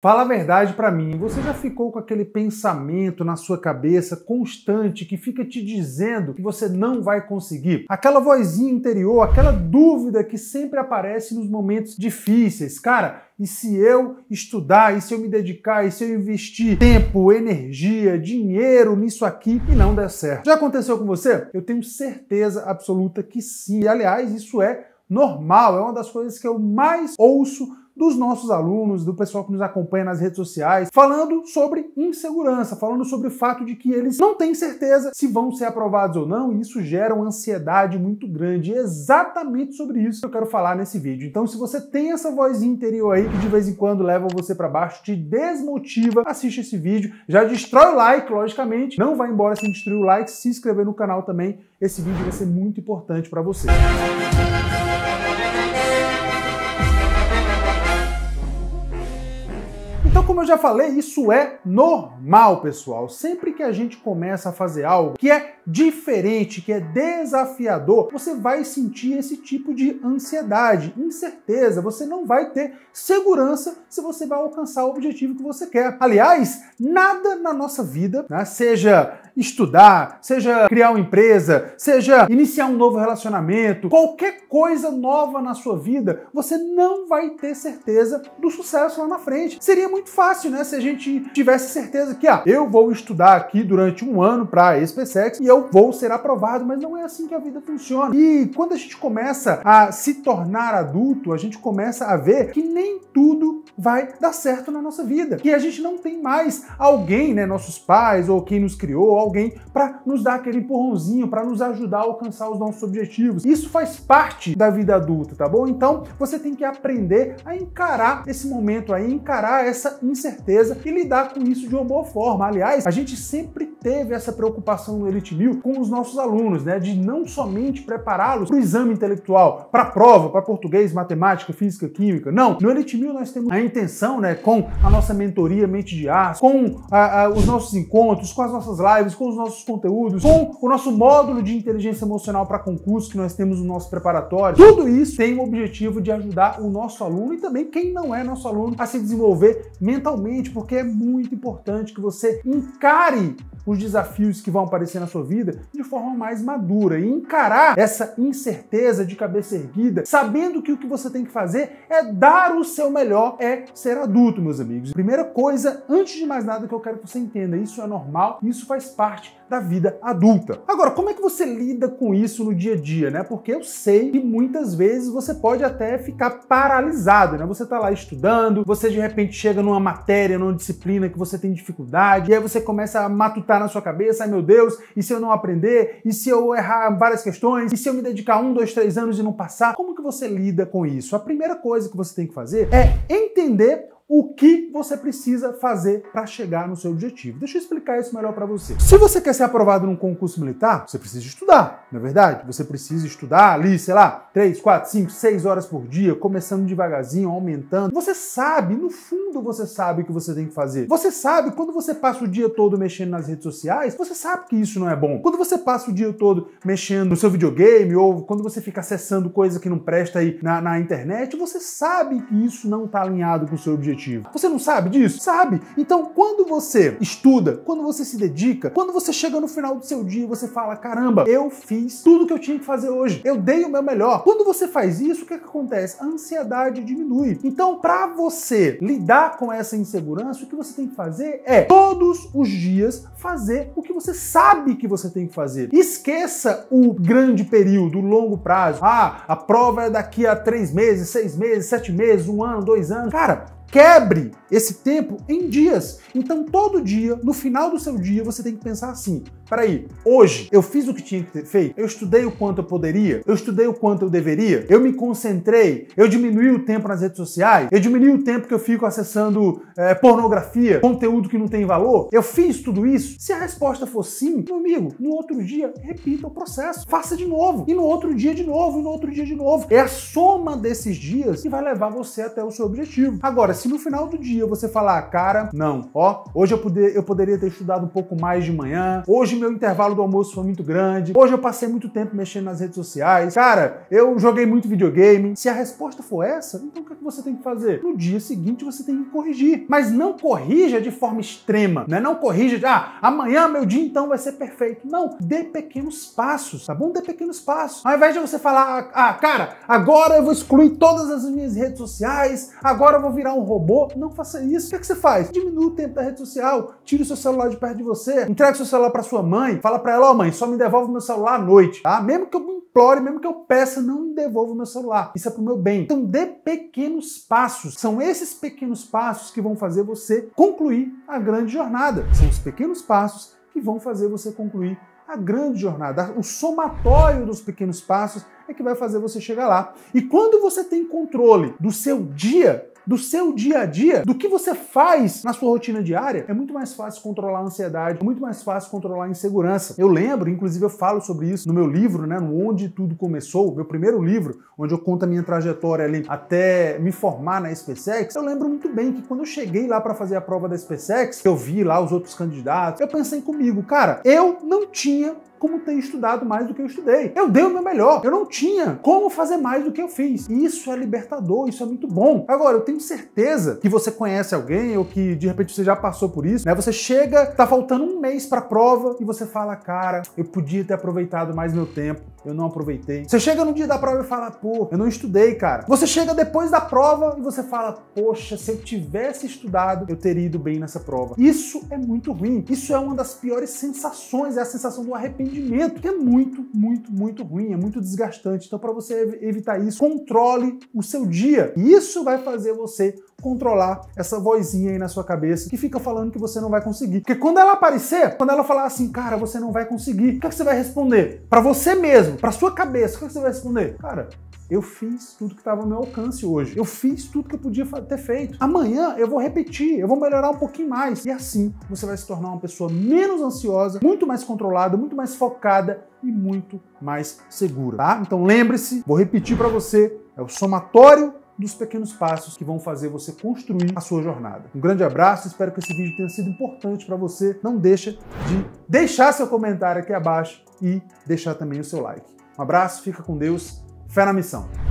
Fala a verdade para mim, você já ficou com aquele pensamento na sua cabeça constante que fica te dizendo que você não vai conseguir? Aquela vozinha interior, aquela dúvida que sempre aparece nos momentos difíceis. Cara, e se eu estudar, e se eu me dedicar, e se eu investir tempo, energia, dinheiro nisso aqui e não der certo? Já aconteceu com você? Eu tenho certeza absoluta que sim. E aliás, isso é normal, é uma das coisas que eu mais ouço dos nossos alunos, do pessoal que nos acompanha nas redes sociais, falando sobre insegurança, falando sobre o fato de que eles não têm certeza se vão ser aprovados ou não, e isso gera uma ansiedade muito grande. E é exatamente sobre isso que eu quero falar nesse vídeo. Então, se você tem essa voz interior aí que de vez em quando leva você para baixo, te desmotiva, assiste esse vídeo, já destrói o like, logicamente, não vai embora sem destruir o like, se inscrever no canal também. Esse vídeo vai ser muito importante para você. Música como eu já falei, isso é normal, pessoal. Sempre que a gente começa a fazer algo que é diferente, que é desafiador, você vai sentir esse tipo de ansiedade, incerteza. Você não vai ter segurança se você vai alcançar o objetivo que você quer. Aliás, nada na nossa vida, né, seja estudar, seja criar uma empresa, seja iniciar um novo relacionamento, qualquer coisa nova na sua vida, você não vai ter certeza do sucesso lá na frente. Seria muito fácil, né? Se a gente tivesse certeza que, ah, eu vou estudar aqui durante um ano para SpaceX e eu vou ser aprovado, mas não é assim que a vida funciona. E quando a gente começa a se tornar adulto, a gente começa a ver que nem tudo vai dar certo na nossa vida, que a gente não tem mais alguém, né, nossos pais ou quem nos criou, alguém para nos dar aquele empurrãozinho, para nos ajudar a alcançar os nossos objetivos. Isso faz parte da vida adulta, tá bom? Então, você tem que aprender a encarar esse momento aí, encarar essa incerteza e lidar com isso de uma boa forma. Aliás, a gente sempre teve essa preocupação no Elite Mil com os nossos alunos, né? De não somente prepará-los para o exame intelectual, para a prova, para português, matemática, física, química. Não, no Elite Mil nós temos a intenção, né? Com a nossa mentoria Mente de Aço, com a, a, os nossos encontros, com as nossas lives, com os nossos conteúdos, com o nosso módulo de inteligência emocional para concurso que nós temos no nosso preparatório. Tudo isso tem o objetivo de ajudar o nosso aluno e também quem não é nosso aluno a se desenvolver mentalmente mentalmente, porque é muito importante que você encare os desafios que vão aparecer na sua vida de forma mais madura e encarar essa incerteza de cabeça erguida, sabendo que o que você tem que fazer é dar o seu melhor, é ser adulto, meus amigos. Primeira coisa, antes de mais nada que eu quero que você entenda, isso é normal, isso faz parte da vida adulta. Agora, como é que você lida com isso no dia a dia, né? Porque eu sei que muitas vezes você pode até ficar paralisado, né? Você tá lá estudando, você de repente chega numa matéria, numa disciplina que você tem dificuldade, e aí você começa a matutar na sua cabeça, ai meu Deus, e se eu não aprender? E se eu errar várias questões? E se eu me dedicar um, dois, três anos e não passar? Como que você lida com isso? A primeira coisa que você tem que fazer é entender o que você precisa fazer para chegar no seu objetivo. Deixa eu explicar isso melhor para você. Se você quer ser aprovado num concurso militar, você precisa estudar, não é verdade? Você precisa estudar ali, sei lá, 3, 4, 5, 6 horas por dia, começando devagarzinho, aumentando. Você sabe, no fundo você sabe o que você tem que fazer. Você sabe, quando você passa o dia todo mexendo nas redes sociais, você sabe que isso não é bom. Quando você passa o dia todo mexendo no seu videogame ou quando você fica acessando coisa que não presta aí na, na internet, você sabe que isso não está alinhado com o seu objetivo objetivo. Você não sabe disso? Sabe. Então, quando você estuda, quando você se dedica, quando você chega no final do seu dia e você fala: caramba, eu fiz tudo que eu tinha que fazer hoje, eu dei o meu melhor. Quando você faz isso, o que, é que acontece? A ansiedade diminui. Então, para você lidar com essa insegurança, o que você tem que fazer é todos os dias fazer o que você sabe que você tem que fazer. Esqueça o grande período, o longo prazo. Ah, a prova é daqui a três meses, seis meses, sete meses, um ano, dois anos. Cara, Quebre esse tempo em dias. Então, todo dia, no final do seu dia, você tem que pensar assim: peraí, hoje eu fiz o que tinha que ter feito? Eu estudei o quanto eu poderia? Eu estudei o quanto eu deveria? Eu me concentrei? Eu diminui o tempo nas redes sociais? Eu diminui o tempo que eu fico acessando é, pornografia, conteúdo que não tem valor? Eu fiz tudo isso? Se a resposta for sim, meu amigo, no outro dia, repita o processo. Faça de novo. E no outro dia, de novo. E no outro dia, de novo. É a soma desses dias que vai levar você até o seu objetivo. Agora, se no final do dia você falar, cara, não, ó, hoje eu, poder, eu poderia ter estudado um pouco mais de manhã, hoje meu intervalo do almoço foi muito grande, hoje eu passei muito tempo mexendo nas redes sociais, cara, eu joguei muito videogame. Se a resposta for essa, então o que, é que você tem que fazer? No dia seguinte você tem que corrigir. Mas não corrija de forma extrema, né? Não corrija de, ah, amanhã meu dia então vai ser perfeito. Não, dê pequenos passos, tá bom? Dê pequenos passos. Ao invés de você falar, ah, cara, agora eu vou excluir todas as minhas redes sociais, agora eu vou virar um robô, não faça isso. O que, é que você faz? Diminua o tempo da rede social, tira o seu celular de perto de você, entrega o seu celular para sua mãe, fala para ela, ó oh, mãe, só me devolve meu celular à noite, tá? Mesmo que eu me implore, mesmo que eu peça, não me devolva meu celular. Isso é pro meu bem. Então dê pequenos passos. São esses pequenos passos que vão fazer você concluir a grande jornada. São os pequenos passos que vão fazer você concluir a grande jornada. O somatório dos pequenos passos é que vai fazer você chegar lá. E quando você tem controle do seu dia, do seu dia a dia, do que você faz na sua rotina diária, é muito mais fácil controlar a ansiedade, é muito mais fácil controlar a insegurança. Eu lembro, inclusive eu falo sobre isso no meu livro, né, no Onde Tudo Começou, meu primeiro livro, onde eu conto a minha trajetória ali até me formar na SpaceX. Eu lembro muito bem que quando eu cheguei lá para fazer a prova da SpaceX, eu vi lá os outros candidatos, eu pensei comigo, cara, eu não tinha como ter estudado mais do que eu estudei. Eu dei o meu melhor, eu não tinha como fazer mais do que eu fiz. E isso é libertador, isso é muito bom. Agora, eu tenho certeza que você conhece alguém ou que de repente você já passou por isso, né? Você chega, tá faltando um mês a prova e você fala, cara, eu podia ter aproveitado mais meu tempo eu não aproveitei. Você chega no dia da prova e fala, pô, eu não estudei, cara. Você chega depois da prova e você fala, poxa, se eu tivesse estudado, eu teria ido bem nessa prova. Isso é muito ruim. Isso é uma das piores sensações, é a sensação do arrependimento, que é muito, muito, muito ruim, é muito desgastante. Então, para você evitar isso, controle o seu dia. Isso vai fazer você controlar essa vozinha aí na sua cabeça que fica falando que você não vai conseguir. Porque quando ela aparecer, quando ela falar assim, cara, você não vai conseguir, o que, é que você vai responder? Para você mesmo, para sua cabeça, o que, é que você vai responder? Cara, eu fiz tudo que estava ao meu alcance hoje. Eu fiz tudo que eu podia ter feito. Amanhã eu vou repetir, eu vou melhorar um pouquinho mais. E assim você vai se tornar uma pessoa menos ansiosa, muito mais controlada, muito mais focada e muito mais segura, tá? Então lembre-se, vou repetir para você, é o somatório dos pequenos passos que vão fazer você construir a sua jornada. Um grande abraço, espero que esse vídeo tenha sido importante para você. Não deixa de deixar seu comentário aqui abaixo e deixar também o seu like. Um abraço, fica com Deus, fé na missão.